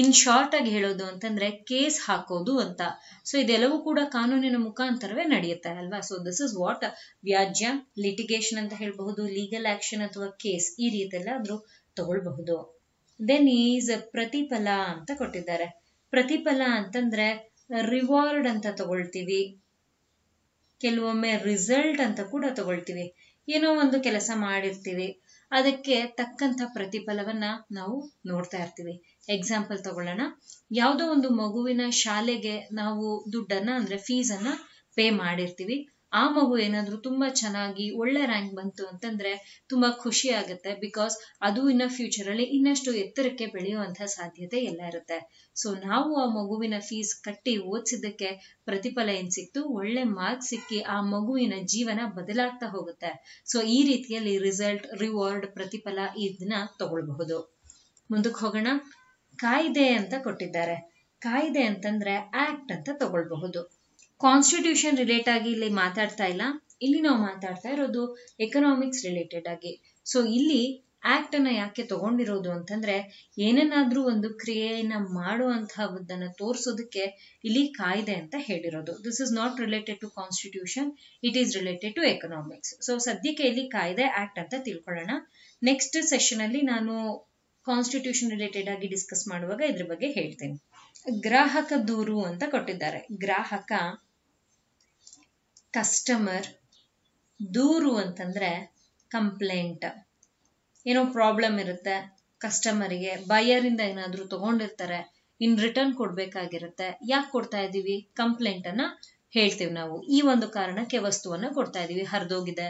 ಇನ್ ಶಾರ್ಟ್ ಆಗಿ ಹೇಳೋದು ಅಂತಂದ್ರೆ ಕೇಸ್ ಹಾಕೋದು ಅಂತ ಸೊ ಇದೆಲ್ಲವೂ ಕೂಡ ಕಾನೂನಿನ ಮುಖಾಂತರವೇ ನಡೆಯುತ್ತೆ ಅಲ್ವಾ ಸೊ ದಿಸ್ ಇಸ್ ವಾಟ್ ವ್ಯಾಜ್ಯ ಲಿಟಿಗೇಷನ್ ಅಂತ ಹೇಳಬಹುದು ಲೀಗಲ್ ಆಕ್ಷನ್ ಅಥವಾ ಕೇಸ್ ಈ ಆದ್ರೂ ತಗೊಳ್ಬಹುದು ದೆನ್ ಈಸ್ ಪ್ರತಿಫಲ ಅಂತ ಕೊಟ್ಟಿದ್ದಾರೆ ಪ್ರತಿಫಲ ಅಂತಂದ್ರೆ ರಿವಾರ್ಡ್ ಅಂತ ತಗೊಳ್ತೀವಿ ಕೆಲವೊಮ್ಮೆ ರಿಸಲ್ಟ್ ಅಂತ ಕೂಡ ತಗೊಳ್ತೀವಿ ಏನೋ ಒಂದು ಕೆಲಸ ಮಾಡಿರ್ತೀವಿ ಅದಕ್ಕೆ ತಕ್ಕಂತ ಪ್ರತಿಫಲವನ್ನ ನಾವು ನೋಡ್ತಾ ಇರ್ತೀವಿ ಎಕ್ಸಾಂಪಲ್ ತಗೊಳ್ಳೋಣ ಯಾವುದೋ ಒಂದು ಮಗುವಿನ ಶಾಲೆಗೆ ನಾವು ದುಡ್ಡನ್ನ ಅಂದ್ರೆ ಅನ್ನ ಪೇ ಮಾಡಿರ್ತೀವಿ ಆ ಮಗು ಏನಾದ್ರೂ ತುಂಬಾ ಚೆನ್ನಾಗಿ ಒಳ್ಳೆ ರ್ಯಾಂಕ್ ಬಂತು ಅಂತಂದ್ರೆ ತುಂಬಾ ಖುಷಿ ಆಗುತ್ತೆ ಬಿಕಾಸ್ ಅದು ಇನ್ನ ಫ್ಯೂಚರ್ ಅಲ್ಲಿ ಇನ್ನಷ್ಟು ಎತ್ತರಕ್ಕೆ ಬೆಳೆಯುವಂತ ಸಾಧ್ಯತೆ ಎಲ್ಲ ಇರುತ್ತೆ ಸೊ ನಾವು ಆ ಮಗುವಿನ ಫೀಸ್ ಕಟ್ಟಿ ಓದಿಸಿದ್ದಕ್ಕೆ ಪ್ರತಿಫಲ ಏನ್ ಸಿಕ್ತು ಒಳ್ಳೆ ಮಾರ್ಕ್ ಸಿಕ್ಕಿ ಆ ಮಗುವಿನ ಜೀವನ ಬದಲಾಗ್ತಾ ಹೋಗುತ್ತೆ ಸೊ ಈ ರೀತಿಯಲ್ಲಿ ರಿಸಲ್ಟ್ ರಿವಾರ್ಡ್ ಪ್ರತಿಫಲ ಇದನ್ನ ತಗೊಳ್ಬಹುದು ಮುಂದಕ್ಕೆ ಹೋಗೋಣ ಕಾಯ್ದೆ ಅಂತ ಕೊಟ್ಟಿದ್ದಾರೆ ಕಾಯ್ದೆ ಅಂತಂದ್ರೆ ಆಕ್ಟ್ ಅಂತ ತಗೊಳ್ಬಹುದು ಕಾನ್ಸ್ಟಿಟ್ಯೂಷನ್ ರಿಲೇಟ್ ಆಗಿ ಇಲ್ಲಿ ಮಾತಾಡ್ತಾ ಇಲ್ಲ ಇಲ್ಲಿ ನಾವು ಮಾತಾಡ್ತಾ ಇರೋದು ಎಕನಾಮಿಕ್ಸ್ ರಿಲೇಟೆಡ್ ಆಗಿ ಸೊ ಇಲ್ಲಿ ಆಕ್ಟ್ ಅನ್ನ ಯಾಕೆ ತಗೊಂಡಿರೋದು ಅಂತಂದ್ರೆ ಏನನ್ನಾದ್ರೂ ಒಂದು ಕ್ರಿಯೆಯನ್ನ ಮಾಡುವಂತಹದನ್ನ ತೋರಿಸೋದಕ್ಕೆ ಇಲ್ಲಿ ಕಾಯ್ದೆ ಅಂತ ಹೇಳಿರೋದು this is not related to constitution it is related to economics so ಸದ್ಯಕ್ಕೆ ಇಲ್ಲಿ ಕಾಯ್ದೆ ಆಕ್ಟ್ ಅಂತ ತಿಳ್ಕೊಳ್ಳೋಣ ನೆಕ್ಸ್ಟ್ ಸೆಷನ್ ಅಲ್ಲಿ ನಾನು ಕಾನ್ಸ್ಟಿಟ್ಯೂಷನ್ ರಿಲೇಟೆಡ್ ಆಗಿ ಡಿಸ್ಕಸ್ ಮಾಡುವಾಗ ಇದ್ರ ಬಗ್ಗೆ ಹೇಳ್ತೇನೆ ಗ್ರಾಹಕ ದೂರು ಅಂತ ಕೊಟ್ಟಿದ್ದಾರೆ ಗ್ರಾಹಕ ಕಸ್ಟಮರ್ ದೂರು ಅಂತಂದರೆ ಕಂಪ್ಲೇಂಟ್ ಏನೋ ಪ್ರಾಬ್ಲಮ್ ಇರುತ್ತೆ ಕಸ್ಟಮರಿಗೆ ಬೈಯರಿಂದ ಏನಾದರೂ ತಗೊಂಡಿರ್ತಾರೆ ಇನ್ ರಿಟರ್ನ್ ಕೊಡಬೇಕಾಗಿರುತ್ತೆ ಯಾಕೆ ಕೊಡ್ತಾ ಇದ್ದೀವಿ ಕಂಪ್ಲೇಂಟ್ ಅನ್ನ ಹೇಳ್ತೀವಿ ನಾವು ಈ ಒಂದು ಕಾರಣಕ್ಕೆ ವಸ್ತುವನ್ನ ಕೊಡ್ತಾ ಇದೀವಿ ಹರಿದೋಗಿದೆ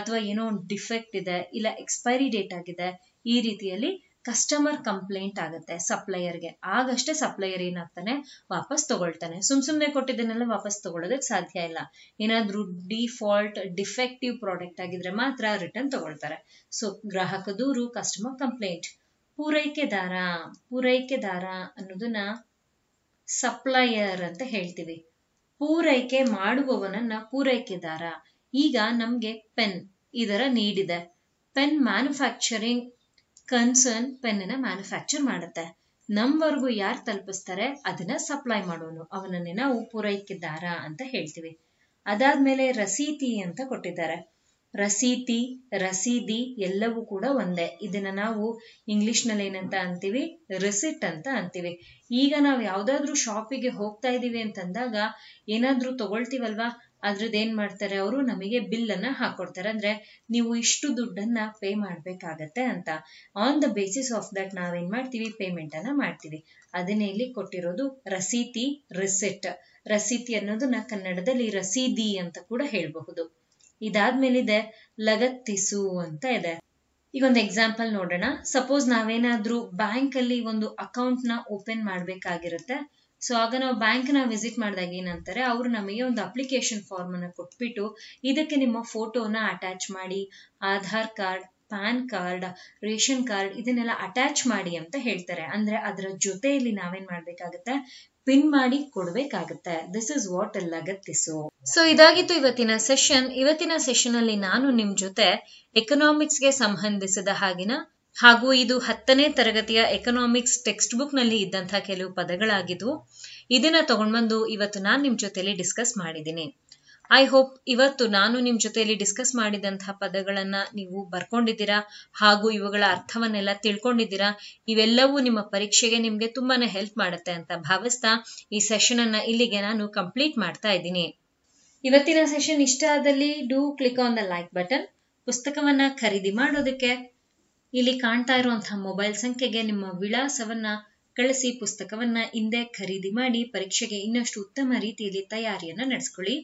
ಅಥವಾ ಏನೋ ಒಂದು ಡಿಫೆಕ್ಟ್ ಇದೆ ಇಲ್ಲ ಎಕ್ಸ್ಪೈರಿ ಡೇಟ್ ಆಗಿದೆ ಈ ರೀತಿಯಲ್ಲಿ ಕಸ್ಟಮರ್ ಕಂಪ್ಲೇಂಟ್ ಆಗುತ್ತೆ ಸಪ್ಲೈಯರ್ಗೆ ಆಗಷ್ಟೇ ಸಪ್ಲೈಯರ್ ಏನಾಗ್ತಾನೆ ವಾಪಸ್ ತಗೊಳ್ತಾನೆ ಸುಮ್ ಸುಮ್ನೆ ಕೊಟ್ಟಿದ್ದನ್ನೆಲ್ಲ ವಾಪಸ್ ತಗೊಳ್ಳೋದಕ್ಕೆ ಸಾಧ್ಯ ಇಲ್ಲ ಏನಾದ್ರೂ ಡಿಫಾಲ್ಟ್ ಡಿಫೆಕ್ಟಿವ್ ಪ್ರಾಡಕ್ಟ್ ಆಗಿದ್ರೆ ಮಾತ್ರ ರಿಟರ್ನ್ ತಗೊಳ್ತಾರೆ ಸೊ ಗ್ರಾಹಕ ದೂರು ಕಸ್ಟಮರ್ ಕಂಪ್ಲೇಂಟ್ ಪೂರೈಕೆದಾರ ಪೂರೈಕೆದಾರ ಅನ್ನೋದನ್ನ ಸಪ್ಲೈಯರ್ ಅಂತ ಹೇಳ್ತೀವಿ ಪೂರೈಕೆ ಮಾಡುವವನನ್ನ ಪೂರೈಕೆದಾರ ಈಗ ನಮ್ಗೆ ಪೆನ್ ಇದರ ನೀಡಿದೆ ಪೆನ್ ಮ್ಯಾನುಫ್ಯಾಕ್ಚರಿಂಗ್ ಕನ್ಸರ್ನ್ ಪೆನ್ನ ಮ್ಯಾನುಫ್ಯಾಕ್ಚರ್ ಮಾಡುತ್ತೆ ನಮ್ವರೆಗೂ ಯಾರು ತಲುಪಿಸ್ತಾರೆ ಅದನ್ನ ಸಪ್ಲೈ ಮಾಡೋನು ಅವನನ್ನೇ ನಾವು ಪೂರೈಕೆದಾರ ಅಂತ ಹೇಳ್ತೀವಿ ಅದಾದ್ಮೇಲೆ ರಸೀತಿ ಅಂತ ಕೊಟ್ಟಿದ್ದಾರೆ ರಸೀತಿ ರಸೀದಿ ಎಲ್ಲವೂ ಕೂಡ ಒಂದೇ ಇದನ್ನ ನಾವು ಇಂಗ್ಲಿಷ್ ನಲ್ಲಿ ಏನಂತ ಅಂತೀವಿ ರಿಸಿಟ್ ಅಂತ ಅಂತೀವಿ ಈಗ ನಾವು ಯಾವ್ದಾದ್ರು ಶಾಪಿಗೆ ಹೋಗ್ತಾ ಇದೀವಿ ಅಂತಂದಾಗ ಏನಾದ್ರೂ ತಗೊಳ್ತೀವಲ್ವಾ ಏನ್ ಮಾಡ್ತಾರೆ ಅವರು ನಮಗೆ ಬಿಲ್ ಅನ್ನ ಹಾಕೊಡ್ತಾರೆ ಅಂದ್ರೆ ನೀವು ಇಷ್ಟು ದುಡ್ಡನ್ನ ಪೇ ಮಾಡ್ಬೇಕಾಗತ್ತೆ ಅಂತ on the basis of that ನಾವೇನ್ ಮಾಡ್ತೀವಿ ಪೇಮೆಂಟ್ ಅನ್ನ ಮಾಡ್ತೀವಿ ಅದನ್ನೇ ಇಲ್ಲಿ ಕೊಟ್ಟಿರೋದು ರಸೀತಿ ರಿಸೆಟ್ ರಸೀತಿ ಅನ್ನೋದನ್ನ ಕನ್ನಡದಲ್ಲಿ ರಸೀದಿ ಅಂತ ಕೂಡ ಹೇಳ್ಬಹುದು ಇದಾದ್ಮೇಲಿದೆ ಲಗತ್ತಿಸು ಅಂತ ಇದೆ ಈಗ ಒಂದು ಎಕ್ಸಾಂಪಲ್ ನೋಡೋಣ ಸಪೋಸ್ ನಾವೇನಾದ್ರೂ ಬ್ಯಾಂಕ್ ಅಲ್ಲಿ ಒಂದು ಅಕೌಂಟ್ ನ ಓಪನ್ ಮಾಡ್ಬೇಕಾಗಿರುತ್ತೆ ಸೊ ಆಗ ನಾವು ನ ವಿಸಿಟ್ ಮಾಡಿದಾಗ ಏನಂತಾರೆ ಅವರು ನಮಗೆ ಒಂದು ಅಪ್ಲಿಕೇಶನ್ ಫಾರ್ಮ್ ಅನ್ನ ಕೊಟ್ಬಿಟ್ಟು ಇದಕ್ಕೆ ನಿಮ್ಮ ಫೋಟೋನ ಅಟ್ಯಾಚ್ ಮಾಡಿ Aadhaar card PAN card ration card ಇದನ್ನೆಲ್ಲ ಅಟ್ಯಾಚ್ ಮಾಡಿ ಅಂತ ಹೇಳ್ತಾರೆ ಅಂದ್ರೆ ಅದರ ಜೊತೆಯಲ್ಲಿ ನಾವೇನ್ ಮಾಡ್ಬೇಕಾಗತ್ತೆ ಪಿನ್ ಮಾಡಿ ಕೊಡ್ಬೇಕಾಗತ್ತೆ ದಿಸ್ ಇಸ್ ವಾಟ್ ಲಗತ್ತಿಸು ಸೊ ಇದಾಗಿತ್ತು ಇವತ್ತಿನ ಸೆಷನ್ ಇವತ್ತಿನ ಸೆಷನ್ ಅಲ್ಲಿ ನಾನು ನಿಮ್ ಜೊತೆ ಎಕನಾಮಿಕ್ಸ್ ಗೆ ಸಂಬಂಧಿಸಿದ ಹಾಗಿನ ಹಾಗೂ ಇದು ಹತ್ತನೇ ತರಗತಿಯ ಎಕನಾಮಿಕ್ಸ್ ಟೆಕ್ಸ್ಟ್ ಬುಕ್ ನಲ್ಲಿ ಇದ್ದಂತಹ ಕೆಲವು ಪದಗಳಾಗಿದ್ದು ಇದನ್ನ ತಗೊಂಡ್ಬಂದು ಇವತ್ತು ನಾನು ನಿಮ್ ಜೊತೆಯಲ್ಲಿ ಡಿಸ್ಕಸ್ ಮಾಡಿದ್ದೀನಿ ಐ ಹೋಪ್ ಇವತ್ತು ನಾನು ನಿಮ್ ಜೊತೆಯಲ್ಲಿ ಡಿಸ್ಕಸ್ ಮಾಡಿದಂತಹ ಪದಗಳನ್ನ ನೀವು ಬರ್ಕೊಂಡಿದ್ದೀರಾ ಹಾಗೂ ಇವುಗಳ ಅರ್ಥವನ್ನೆಲ್ಲ ತಿಳ್ಕೊಂಡಿದ್ದೀರಾ ಇವೆಲ್ಲವೂ ನಿಮ್ಮ ಪರೀಕ್ಷೆಗೆ ನಿಮ್ಗೆ ತುಂಬಾನೇ ಹೆಲ್ಪ್ ಮಾಡುತ್ತೆ ಅಂತ ಭಾವಿಸ್ತಾ ಈ ಸೆಷನ್ ಅನ್ನ ಇಲ್ಲಿಗೆ ನಾನು ಕಂಪ್ಲೀಟ್ ಮಾಡ್ತಾ ಇದ್ದೀನಿ ಇವತ್ತಿನ ಸೆಷನ್ ಇಷ್ಟ ಆದಲ್ಲಿ do click on the like button ಪುಸ್ತಕವನ್ನ ಖರೀದಿ ಮಾಡೋದಕ್ಕೆ ಇಲ್ಲಿ ಕಾಣ್ತಾ ಇರುವಂತಹ ಮೊಬೈಲ್ ಸಂಖ್ಯೆಗೆ ನಿಮ್ಮ ವಿಳಾಸವನ್ನ ಕಳಿಸಿ ಪುಸ್ತಕವನ್ನ ಹಿಂದೆ ಖರೀದಿ ಮಾಡಿ ಪರೀಕ್ಷೆಗೆ ಇನ್ನಷ್ಟು ಉತ್ತಮ ರೀತಿಯಲ್ಲಿ ತಯಾರಿಯನ್ನ ನಡೆಸ್ಕೊಳ್ಳಿ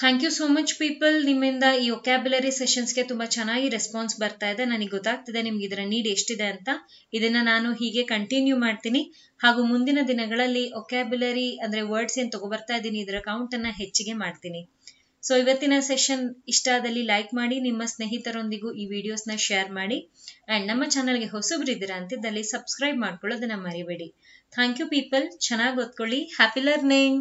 thank you so much people ನಿಮ್ಮಿಂದ ಈ ಒಕ್ಯಾಬುಲರಿ ಸೆಷನ್ಸ್ಗೆ ತುಂಬಾ ಚೆನ್ನಾಗಿ ರೆಸ್ಪಾನ್ಸ್ ಬರ್ತಾ ಇದೆ ನನಗೆ ಗೊತ್ತಾಗ್ತಿದೆ ನಿಮ್ಗೆ ಇದರ ನೀಡ್ ಎಷ್ಟಿದೆ ಅಂತ ಇದನ್ನ ನಾನು ಹೀಗೆ ಕಂಟಿನ್ಯೂ ಮಾಡ್ತೀನಿ ಹಾಗೂ ಮುಂದಿನ ದಿನಗಳಲ್ಲಿ ಒಕ್ಯಾಬುಲರಿ ಅಂದ್ರೆ ವರ್ಡ್ಸ್ ಏನ್ ತಗೋಬರ್ತಾ ಇದ್ದೀನಿ ಇದರ ಕೌಂಟ್ ಅನ್ನ ಹೆಚ್ಚಿಗೆ ಮಾಡ್ತೀನಿ ಸೊ ಇವತ್ತಿನ ಸೆಷನ್ ಇಷ್ಟ ಆದಲ್ಲಿ ಲೈಕ್ ಮಾಡಿ ನಿಮ್ಮ ಸ್ನೇಹಿತರೊಂದಿಗೂ ಈ ವಿಡಿಯೋಸ್ನ ಶೇರ್ ಮಾಡಿ ಆ್ಯಂಡ್ ನಮ್ಮ ಚಾನಲ್ಗೆ ಹೊಸಬ್ರಿದ್ದೀರಾ ಅಂತಿದ್ದಲ್ಲಿ ಸಬ್ಸ್ಕ್ರೈಬ್ ಮಾಡ್ಕೊಳ್ಳೋದನ್ನ ಮರಿಬೇಡಿ ಥ್ಯಾಂಕ್ ಯು ಪೀಪಲ್ ಚೆನ್ನಾಗಿ ಓದ್ಕೊಳ್ಳಿ ಹ್ಯಾಪಿ ಲರ್ನಿಂಗ್